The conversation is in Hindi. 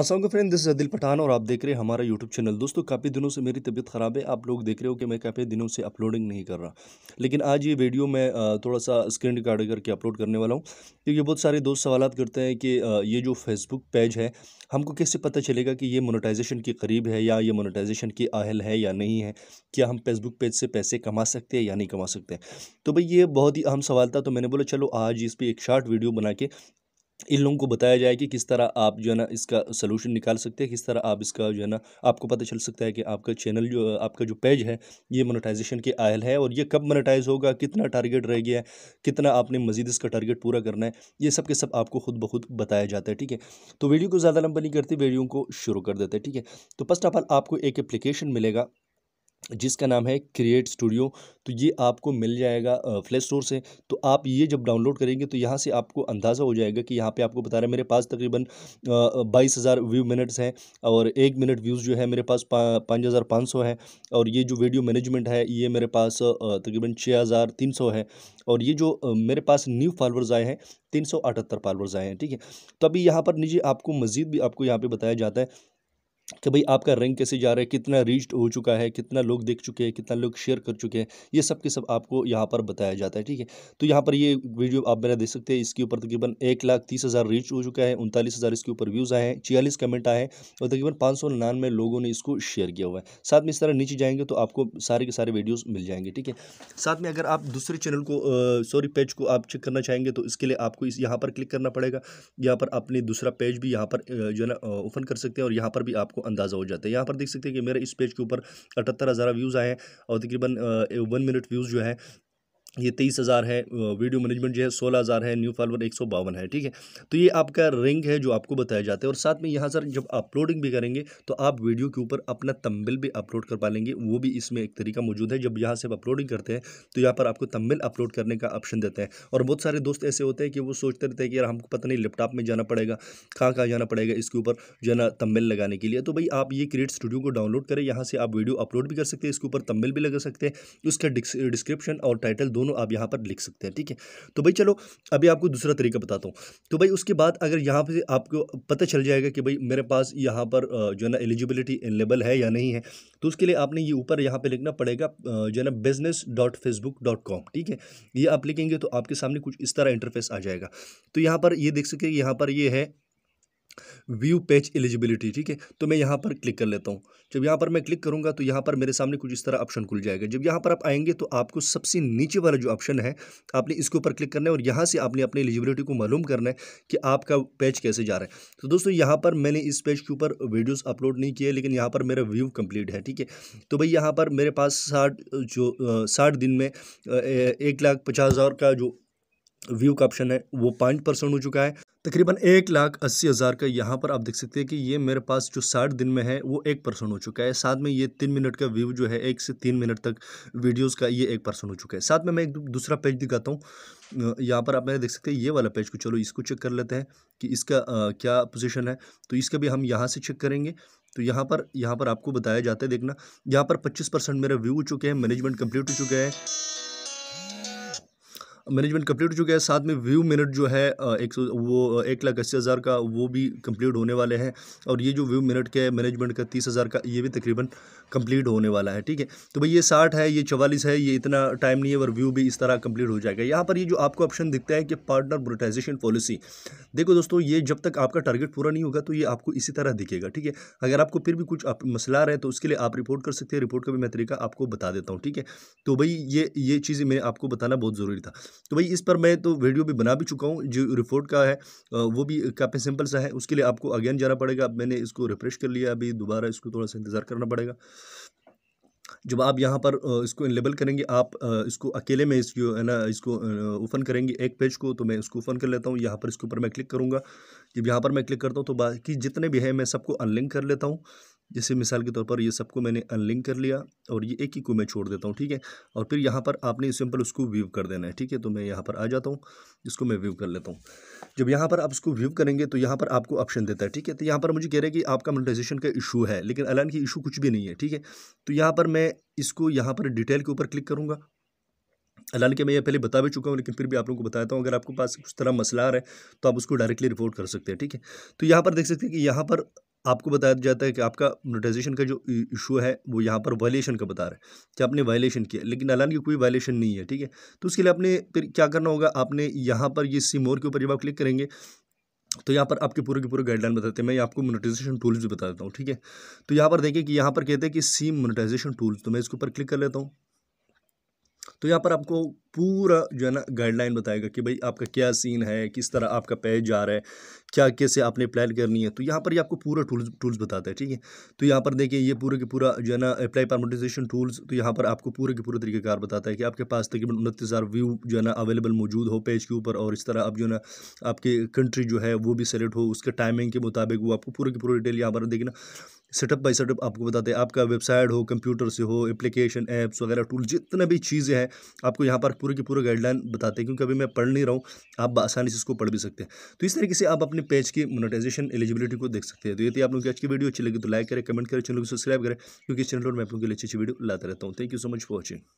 असलम फ्रेंड दिस अदिल पठान और आप देख रहे हैं हमारा यूट्यूब चैनल दोस्तों काफ़ी दिनों से मेरी तबीयत ख़राब है आप लोग देख रहे हो कि मैं काफ़ी दिनों से अपलोडिंग नहीं कर रहा लेकिन आज ये वीडियो मैं थोड़ा सा स्क्रीन रिकॉर्ड करके अपलोड करने वाला हूँ क्योंकि तो बहुत सारे दोस्त सवाल करते हैं कि ये जो फेसबुक पेज है हमको कैसे पता चलेगा कि ये मोनोटाइजेशन के करीब है या ये मोनोटाइजेशन की अहल है या नहीं है क्या हम फेसबुक पेज से पैसे कमा सकते हैं या नहीं कमा सकते तो भाई ये बहुत ही अहम सवाल था तो मैंने बोला चलो आज इस पर एक शार्ट वीडियो बना के इन लोगों को बताया जाए कि किस तरह आप जो है ना इसका सलूशन निकाल सकते हैं किस तरह आप इसका जो है ना आपको पता चल सकता है कि आपका चैनल जो आपका जो पेज है ये मोनेटाइजेशन के आयल है और ये कब मोनेटाइज होगा कितना टारगेट रह गया है कितना आपने मजीद इसका टारगेट पूरा करना है ये सब के सब आपको खुद ब खुद बताया जाता है ठीक है तो वीडियो को ज़्यादा लंबा नहीं करते वीडियो को शुरू कर देते हैं ठीक है तो फर्स्ट ऑफ ऑल आपको एक एप्लीकेशन मिलेगा जिसका नाम है क्रिएट स्टूडियो तो ये आपको मिल जाएगा प्ले स्टोर से तो आप ये जब डाउनलोड करेंगे तो यहाँ से आपको अंदाज़ा हो जाएगा कि यहाँ पे आपको बता रहा है मेरे पास तकरीबन बाईस हज़ार व्यू मिनट्स हैं और एक मिनट व्यूज़ जो है मेरे पास पाँच हज़ार पाँच सौ है और ये जो वीडियो मैनेजमेंट है ये मेरे पास तकरीबन छः हज़ार तीन सौ है और ये जो मेरे पास न्यू फॉलोअर्स आए हैं तीन सौ अठहत्तर आए हैं ठीक है तो अभी यहाँ पर नीचे आपको मज़ीद भी आपको यहाँ पर बताया जाता है कि भाई आपका रैंक कैसे जा रहा है कितना रीच्ड हो चुका है कितना लोग देख चुके हैं कितना लोग शेयर कर चुके हैं ये सब के सब आपको यहाँ पर बताया जाता है ठीक है तो यहाँ पर ये वीडियो आप मेरा देख सकते हैं इसके ऊपर तकरीबन एक लाख तीस हज़ार रीच हो चुका है उनतालीस हज़ार इसके ऊपर व्यूज़ आए हैं छियालीस कमेंट आए हैं और तकरीबन पाँच सौ लोगों ने इसको शेयर किया हुआ है साथ में इस तरह नीचे जाएंगे तो आपको सारे के सारे वीडियोज़ मिल जाएंगे ठीक है साथ में अगर आप दूसरे चैनल को सॉरी पेज को आप चेक करना चाहेंगे तो इसके लिए आपको इस यहाँ पर क्लिक करना पड़ेगा यहाँ पर अपने दूसरा पेज भी यहाँ पर जो है ना ओपन कर सकते हैं और यहाँ पर भी आपको आपको अंदाज़ा हो जाता है यहाँ पर देख सकते हैं कि मेरे इस पेज के ऊपर अठहत्तर हज़ार व्यूज़ आए हैं और तकरीबन वन मिनट व्यूज़ जो है ये तेईस हज़ार है वीडियो मैनेजमेंट जो है सोलह हज़ार है न्यू फॉलोअर एक सौ बावन है ठीक है तो ये आपका रिंग है जो आपको बताया जाता है और साथ में यहाँ सर जब अपलोडिंग भी करेंगे तो आप वीडियो के ऊपर अपना तम्बिल भी अपलोड कर पा लेंगे वो भी इसमें एक तरीका मौजूद है जब यहाँ से आप अपलोडिंग करते हैं तो यहाँ पर आपको तंबिल अपलोड करने का ऑप्शन देते हैं और बहुत सारे दोस्त ऐसे होते हैं कि वो सोचते रहते हैं कि यार हमको पता नहीं लैपटॉप में जाना पड़ेगा कहाँ कहाँ जाना पड़ेगा इसके ऊपर जो है ना लगाने के लिए तो भाई आप ये क्रिएट स्टूडियो को डाउनलोड करें यहाँ से आप वीडियो अपलोड भी कर सकते हैं इसके ऊपर तम्बिल भी लगा सकते हैं उसका डिस्क्रिप्शन और टाइटल दोनों आप यहाँ पर लिख सकते हैं ठीक है तो भाई चलो अभी आपको दूसरा तरीका बताता हूँ तो भाई उसके बाद अगर यहाँ पर आपको पता चल जाएगा कि भाई मेरे पास यहाँ पर जो है ना एलिजिबिलिटी एलेबल है या नहीं है तो उसके लिए आपने ये ऊपर यहाँ पर लिखना पड़ेगा जो है ना business dot Facebook dot com ठीक है ये आप लिखेंगे तो आपके सामने कुछ इस तरह इंटरफेस आ जाएगा तो यहाँ पर ये देख सके यहाँ पर ये है व्यू पेज एलिजिबिलिटी ठीक है तो मैं यहाँ पर क्लिक कर लेता हूँ जब यहाँ पर मैं क्लिक करूँगा तो यहाँ पर मेरे सामने कुछ इस तरह ऑप्शन खुल जाएगा जब यहाँ पर आप आएंगे तो आपको सबसे नीचे वाला जो ऑप्शन है आपने इसके ऊपर क्लिक करना है और यहाँ से आपने अपनी एलिजिबिलिटी को मालूम करना है कि आपका पेज कैसे जा रहा है तो दोस्तों यहाँ पर मैंने इस पेज के ऊपर वीडियोज़ अपलोड नहीं किए लेकिन यहाँ पर मेरा व्यू कम्प्लीट है ठीक है तो भाई यहाँ पर मेरे पास साठ जो साठ दिन में एक लाख पचास हज़ार का जो व्यू का ऑप्शन है वो पाँच परसेंट हो चुका है तकरीबन एक लाख अस्सी हज़ार का यहाँ पर आप देख सकते हैं कि ये मेरे पास जो साठ दिन में है वो एक परसेंट हो चुका है साथ में ये तीन मिनट का व्यू जो है एक से तीन मिनट तक वीडियोस का ये एक परसेंट हो चुका है साथ में मैं एक दूसरा पेज दिखाता हूँ यहाँ पर आप मेरे देख सकते हैं ये वाला पेज को चलो इसको चेक कर लेते हैं कि इसका आ, क्या पोजिशन है तो इसका भी हम यहाँ से चेक करेंगे तो यहाँ पर यहाँ पर आपको बताया जाता है देखना यहाँ पर पच्चीस परसेंट मेरा व्यू हो चुके हैं मैनेजमेंट कम्प्लीट हो चुका है मैनेजमेंट कंप्लीट हो चुका है साथ में व्यू मिनट जो है एक सौ वो एक लाख अस्सी हज़ार का वो भी कंप्लीट होने वाले हैं और ये जो व्यू मिनट का है मैनेजमेंट का तीस हज़ार का ये भी तकरीबन कंप्लीट होने वाला है ठीक है तो भाई ये साठ है ये चवालीस है ये इतना टाइम नहीं है और व्यू भी इस तरह कंप्लीट हो जाएगा यहाँ पर ये जो आपको ऑप्शन दिखता है कि पार्टनर ब्रोटाइजेशन पॉलिसी देखो दोस्तों ये जब तक आपका टारगेट पूरा नहीं होगा तो ये आपको इसी तरह दिखेगा ठीक है अगर आपको फिर भी कुछ मसला रहे तो उसके लिए आप रिपोर्ट कर सकते हैं रिपोर्ट का भी मैं तरीका आपको बता देता हूँ ठीक है तो भाई ये ये चीज़ें मैं आपको बताना बहुत ज़रूरी था तो भाई इस पर मैं तो वीडियो भी बना भी चुका हूँ जो रिपोर्ट का है वो भी काफ़ी सिंपल सा है उसके लिए आपको अगेन जाना पड़ेगा मैंने इसको रिफ्रेश कर लिया अभी दोबारा इसको थोड़ा सा इंतज़ार करना पड़ेगा जब आप यहाँ पर इसको इनलेबल करेंगे आप इसको अकेले में इसको है ना इसको ओपन करेंगे एक पेज को तो मैं इसको ओपन कर लेता हूँ यहाँ पर इसके ऊपर मैं क्लिक करूँगा जब यहाँ पर मैं क्लिक करता हूँ तो बाकी जितने भी हैं मैं सबको अनलिंक कर लेता हूँ जैसे मिसाल के तौर पर ये सबको मैंने अनलिंक कर लिया और ये एक ही को मैं छोड़ देता हूँ ठीक है और फिर यहाँ पर आपने सिंपल उसको व्यू कर देना है ठीक है तो मैं यहाँ पर आ जाता हूँ इसको मैं व्यू कर लेता हूँ जब यहाँ पर आप इसको व्यू करेंगे तो यहाँ पर आपको ऑप्शन देता है ठीक है तो यहाँ पर मुझे कह रहा है कि आपका मोनिटाइजेशन का इशू है लेकिन अलान की इशू कुछ भी नहीं है ठीक है तो यहाँ पर मैं मैं इसको यहाँ पर डिटेल के ऊपर क्लिक करूँगा हालांकि मैं ये पहले बता भी चुका हूँ लेकिन फिर भी आप लोगों को बताता हूँ अगर आपके पास कुछ तरह मसला आ रहा है तो आप उसको डायरेक्टली रिपोर्ट कर सकते हैं ठीक है तो यहाँ पर देख सकते हैं कि यहाँ पर आपको बताया जाता है कि आपका मोनिटाइजेशन का जो इशू है वो यहाँ पर वायलेशन का बता रहा है कि आपने वायलेशन किया लेकिन हालांकि कोई वायलेशन नहीं है ठीक है तो उसके लिए आपने फिर क्या करना होगा आपने यहाँ पर ये सिमोर के ऊपर जब आप क्लिक करेंगे तो यहाँ पर आपके पूरे के पूरे गाइडलाइन बताते हैं मैं आपको मोनेटाइजेशन टूल्स भी बता देता हूँ ठीक है तो यहाँ पर देखिए कि यहाँ पर कहते हैं कि सीम मोनेटाइजेशन टूल्स तो मैं इसके ऊपर क्लिक कर लेता हूँ तो यहाँ पर आपको पूरा जो है ना गाइडलाइन बताएगा कि भाई आपका क्या सीन है किस तरह आपका पेज जा रहा है क्या कैसे आपने प्लान करनी है तो यहाँ पर ये यह आपको पूरा टूल्स टूल्स बताता है ठीक है तो यहाँ पर देखिए ये पूरे के पूरा जो है ना अप्लाई परमोटाइजेशन टूल्स तो यहाँ पर आपको पूरे के पूरे तरीक़ेकार बताता है कि आपके पास तकरीबन उनतीस हज़ार व्यू जो है ना अवेलेबल मौजूद हो पेज के ऊपर और इस तरह आप जो है ना आपकी कंट्री जो है वो भी सेलेक्ट हो उसके टाइमिंग के मुताबिक वो आपको पूरे की पूरी डिटेल यहाँ पर देखना सेटअप बाई सेटअप आपको बताते हैं आपका वेबसाइट हो कंप्यूटर से हो एप्लीकेशन ऐप्स वगैरह टूल जितने भी चीज़ें हैं आपको यहाँ पर पूरे के पूरे गाइडलाइन बताते हैं क्योंकि अभी मैं पढ़ नहीं रहा हूँ आप आसानी से इसको पढ़ भी सकते हैं तो इस तरीके से आप अपने पेज की मोनिटाइजेशन एलिजिबिलिटी को देख सकते हैं तो यदि आप लोग की आज की वीडियो अच्छी लगी तो लाइक करें कमेंट करें चैनल को सब्सक्राइब करें क्योंकि चैनल पर मैं आप लोगों के लिए अच्छी अच्छी वीडियो लाते रहता हूँ thank you so much for watching